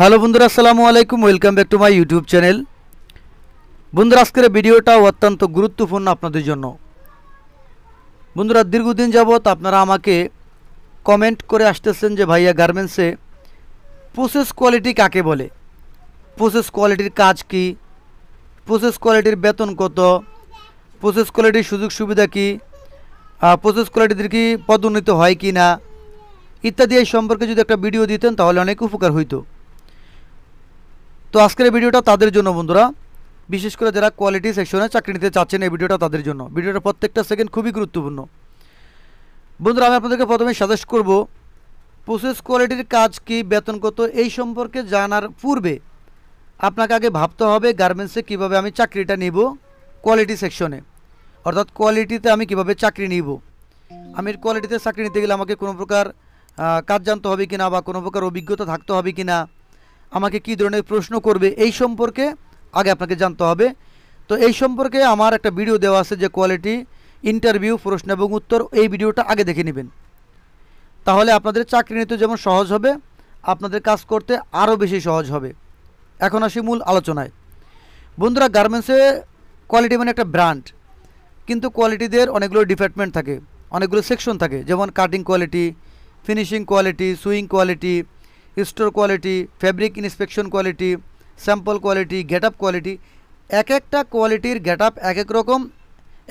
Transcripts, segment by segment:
hello বন্ধুরা আসসালামু আলাইকুম welcome back to my YouTube channel বন্ধুরা আজকের ভিডিওটা অত্যন্ত গুরুত্বপূর্ণ আপনাদের জন্য বন্ধুরা দীর্ঘদিন যাবৎ আপনারা আমাকে কমেন্ট করে আসতেছেন যে ভাইয়া গার্মেন্টসে প্রসেস কোয়ালিটি কাকে বলে প্রসেস কোয়ালিটির কাজ কি প্রসেস কোয়ালিটির বেতন কত প্রসেস কোয়ালিটির সুযোগ সুবিধা কি প্রসেস কোয়ালিটিদের কি পদোন্নতি হয় কি না ইত্যাদি এই সম্পর্কে যদি একটা ভিডিও দিতেন তাহলে অনেক উপকার হইতো তো আজকের ভিডিওটা তাদের জন্য বন্ধুরা বিশেষ করে যারা কোয়ালিটি সেকশনে চাকরি নিতে চাচ্ছেন এই ভিডিওটা তাদের জন্য ভিডিওটা প্রত্যেকটা সেকেন্ড খুবই গুরুত্বপূর্ণ বন্ধুরা আমি আপনাদেরকে প্রথমে সাজেস্ট করব প্রসেস কোয়ালিটির কাজ কি বেতন কত এই সম্পর্কে জানার পূর্বে আপনাকে আগে ভাবতে হবে গার্মেন্টসে কিভাবে আমি চাকরিটা নিব কোয়ালিটি সেকশনে অর্থাৎ কোয়ালিটিতে আমি কিভাবে চাকরি নিব আমি কোয়ালিটিতে চাকরি নিতে গেলে আমাকে কোনো প্রকার কাজ জানতে হবে কিনা বা কোনো প্রকার অভিজ্ঞতা থাকতে হবে কিনা আমাকে কি ধরনের প্রশ্ন করবে এই সম্পর্কে আগে আপনাকে জানতে হবে তো এই সম্পর্কে আমার একটা ভিডিও দেওয়া আছে যে কোয়ালিটি ইন্টারভিউ প্রশ্ন এবং উত্তর এই ভিডিওটা আগে দেখে নেবেন তাহলে আপনাদের চাকরি নিতে যেমন সহজ হবে আপনাদের কাজ করতে আরও বেশি সহজ হবে এখন আসি মূল আলোচনায় বন্ধুরা গার্মেন্টসে কোয়ালিটি মানে একটা ব্র্যান্ড কিন্তু কোয়ালিটিদের অনেকগুলো ডিপার্টমেন্ট থাকে অনেকগুলো সেকশন থাকে যেমন cutting quality finishing quality sewing quality store quality fabric inspection quality sample quality get up quality এক একটা কোয়ালিটির গেট আপ এক এক রকম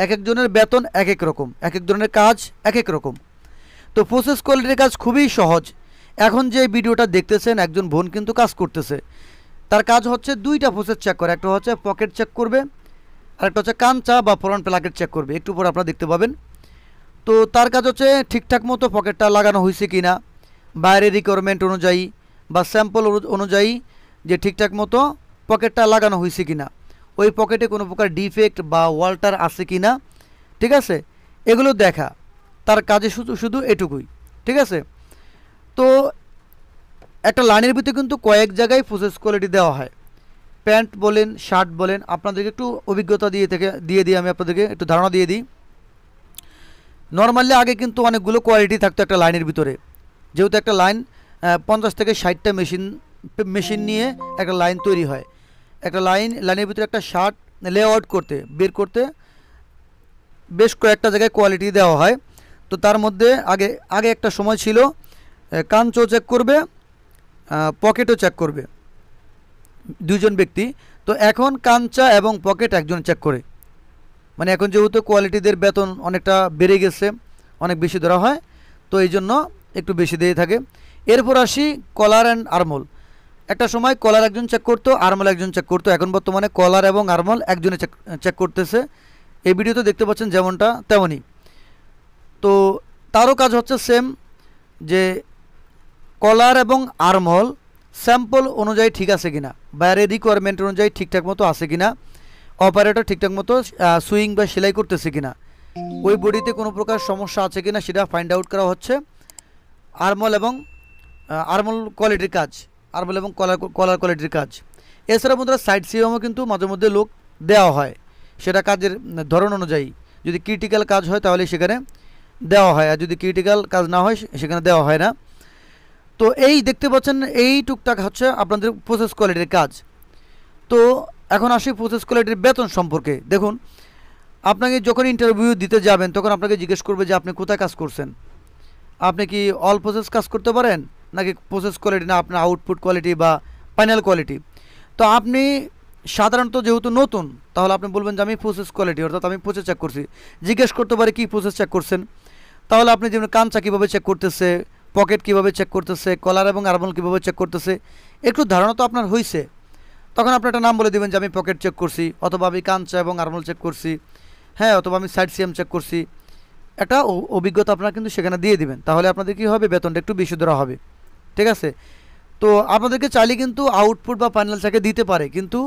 এক একজনের বেতন এক এক রকম এক এক ধরনের কাজ এক এক রকম তো প্রসেস কোয়ালিটির কাজ খুবই সহজ এখন যে ভিডিওটা দেখতেছেন একজন বোন কিন্তু কাজ করতেছে তার কাজ হচ্ছে দুইটা প্রসেস চেক করে একটা হচ্ছে পকেট চেক করবে আর একটা হচ্ছে কাঞ্চা বা ফ্রন্ট প্লাকেট চেক করবে একটু পর আপনারা দেখতে পাবেন তো তার কাজ হচ্ছে ঠিকঠাক মতো পকেটটা লাগানো হয়েছে কি না বাইরের রিকোয়ারমেন্ট অনুযায়ী বা স্যাম্পল অনুযায়ী যে ঠিকঠাক মতো পকেটটা লাগানো হয়েছে কি না ওই পকেটে কোনো প্রকার ডিফেক্ট বা ওয়াল্টার আছে কি না ঠিক আছে এগুলো দেখা তার কাজে শুধু শুধু এটুকুই ঠিক আছে তো একটা লাইনের ভিতরে কিন্তু কয়েক জায়গায় প্রসেস কোয়ালিটি দেওয়া হয় প্যান্ট বলেন শার্ট বলেন আপনাদেরকে একটু অভিজ্ঞতা দিয়ে থেকে দিয়ে দিই আমি আপনাদেরকে একটু ধারণা দিয়ে দিই নর্মালি আগে কিন্তু অনেকগুলো কোয়ালিটি থাকতো একটা লাইনের ভিতরে যেহেতু একটা লাইন পঞ্চাশ থেকে ষাটটা মেশিন মেশিন নিয়ে একটা লাইন তৈরি হয় একটা লাইন লাইনের ভিতরে একটা শার্ট লে আউট করতে বের করতে বেশ কয়েকটা জায়গায় কোয়ালিটি দেওয়া হয় তো তার মধ্যে আগে আগে একটা সময় ছিল কাঞ্চও চেক করবে পকেটও চেক করবে দুজন ব্যক্তি তো এখন কাঞ্চা এবং পকেট একজন চেক করে মানে এখন যেহেতু কোয়ালিটিদের বেতন অনেকটা বেড়ে গেছে অনেক বেশি ধরা হয় তো এই জন্য একটু বেশি দিয়ে থাকে এরপর আসি কলার অ্যান্ড আর্মল একটা সময় কলার একজন চেক করতো আর্মল একজন চেক করতো এখন বর্তমানে কলার এবং আর্মল একজনে চেক চেক করতেছে এই ভিডিওতে দেখতে পাচ্ছেন যেমনটা তেমনই তো তারও কাজ হচ্ছে সেম যে কলার এবং আর্মহল স্যাম্পল অনুযায়ী ঠিক আছে কিনা বাইরে রিকোয়ারমেন্ট অনুযায়ী ঠিকঠাক মতো আছে কিনা অপারেটর ঠিকঠাক মতো সুইং বা সেলাই করতেছে কিনা ওই বডিতে কোনো প্রকার সমস্যা আছে কিনা সেটা ফাইন্ড আউট করা হচ্ছে আরমল এবং আরমল কোয়ালিটির কাজ আরমল এবং কলার কলার কোয়ালিটির কাজ এছাড়া বন্ধুরা সাইড সিএমও কিন্তু মাঝে মধ্যে লোক দেওয়া হয় সেটা কাজের ধরন অনুযায়ী যদি ক্রিটিক্যাল কাজ হয় তাহলে সেখানে দেওয়া হয় আর যদি ক্রিটিক্যাল কাজ না হয় সেখানে দেওয়া হয় না তো এই দেখতে পাচ্ছেন এই টুকটাক হচ্ছে আপনাদের প্রসেস কোয়ালিটির কাজ তো এখন আসি প্রসেস কোয়ালিটির বেতন সম্পর্কে দেখুন আপনাকে যখন ইন্টারভিউ দিতে যাবেন তখন আপনাকে জিজ্ঞেস করবে যে আপনি কোথায় কাজ করছেন আপনি কি অল প্রসেস কাজ করতে পারেন নাকি প্রসেস কোয়ালিটি না আপনার আউটপুট কোয়ালিটি বা ফাইনাল কোয়ালিটি তো আপনি সাধারণত যেহেতু নতুন তাহলে আপনি বলবেন যে আমি প্রসেস কোয়ালিটি অর্থাৎ আমি প্রসেস চেক করছি জিজ্ঞেস করতে পারি কি প্রসেস চেক করছেন তাহলে আপনি যেমন কাঞ্চা কীভাবে চেক করতেছে পকেট কিভাবে চেক করতেছে কলার এবং আরবল কীভাবে চেক করতেছে একটু ধারণা তো আপনার হয়েছে তখন আপনি একটা নাম বলে দেবেন যে আমি পকেট চেক করছি অথবা আমি কাঞ্চা এবং আরমল চেক করছি হ্যাঁ অথবা আমি সাইড সিএম চেক করছি একটা অভিজ্ঞতা আপনারা কিন্তু সেখানে দিয়ে দিবেন তাহলে আপনাদের কী হবে বেতনটা একটু বেশি ধরা হবে ঠিক আছে তো আপনাদেরকে চাইলে কিন্তু আউটপুট বা ফাইনাল চাকে দিতে পারে কিন্তু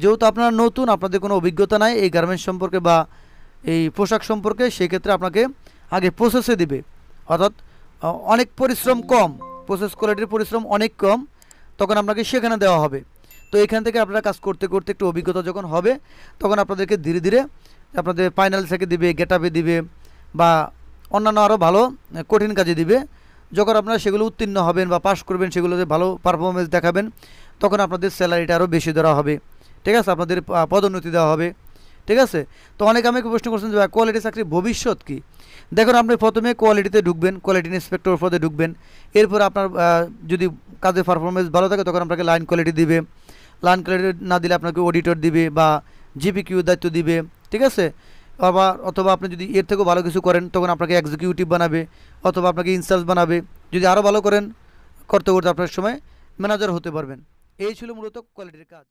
যেহেতু আপনারা নতুন আপনাদের কোনো অভিজ্ঞতা নাই এই গার্মেন্টস সম্পর্কে বা এই পোশাক সম্পর্কে সেক্ষেত্রে আপনাকে আগে প্রসেসে দিবে অর্থাৎ অনেক পরিশ্রম কম প্রসেস কোয়ালিটির পরিশ্রম অনেক কম তখন আপনাকে সেখানে দেওয়া হবে তো এখান থেকে আপনারা কাজ করতে করতে একটু অভিজ্ঞতা যখন হবে তখন আপনাদেরকে ধীরে ধীরে আপনাদের ফাইনাল থেকে দিবে গেট দিবে বা অন্যান্য আরও ভালো কঠিন কাজে দিবে যখন আপনারা সেগুলো উত্তীর্ণ হবেন বা পাশ করবেন সেগুলোতে ভালো পারফরমেন্স দেখাবেন তখন আপনাদের স্যালারিটা আরও বেশি দেওয়া হবে ঠিক আছে আপনাদের পদোন্নতি দেওয়া হবে ঠিক আছে তো অনেকে আমাকে প্রশ্ন করছেন যে কোয়ালিটি চাকরির ভবিষ্যৎ কী দেখুন আপনি প্রথমে কোয়ালিটিতে ঢুকবেন কোয়ালিটি ইন্সপেক্টর পদে ঢুকবেন এরপর আপনার যদি কাজের পারফরমেন্স ভালো থাকে তখন আপনাকে লাইন কোয়ালিটি দিবে লাইন কোয়ালিটি না দিলে আপনাকে অডিটর দিবে বা জিপি কিউ দায়িত্ব দিবে ঠিক আছে আবার অথবা আপনি যদি এর থেকেও ভালো কিছু করেন তখন আপনাকে এক্সিকিউটিভ বানাবে অথবা আপনাকে ইনচার্জ বানাবে যদি আরও ভালো করেন করতে করতে আপনার সময় ম্যানেজার হতে পারবেন এই ছিল মূলত কোয়ালিটির কাজ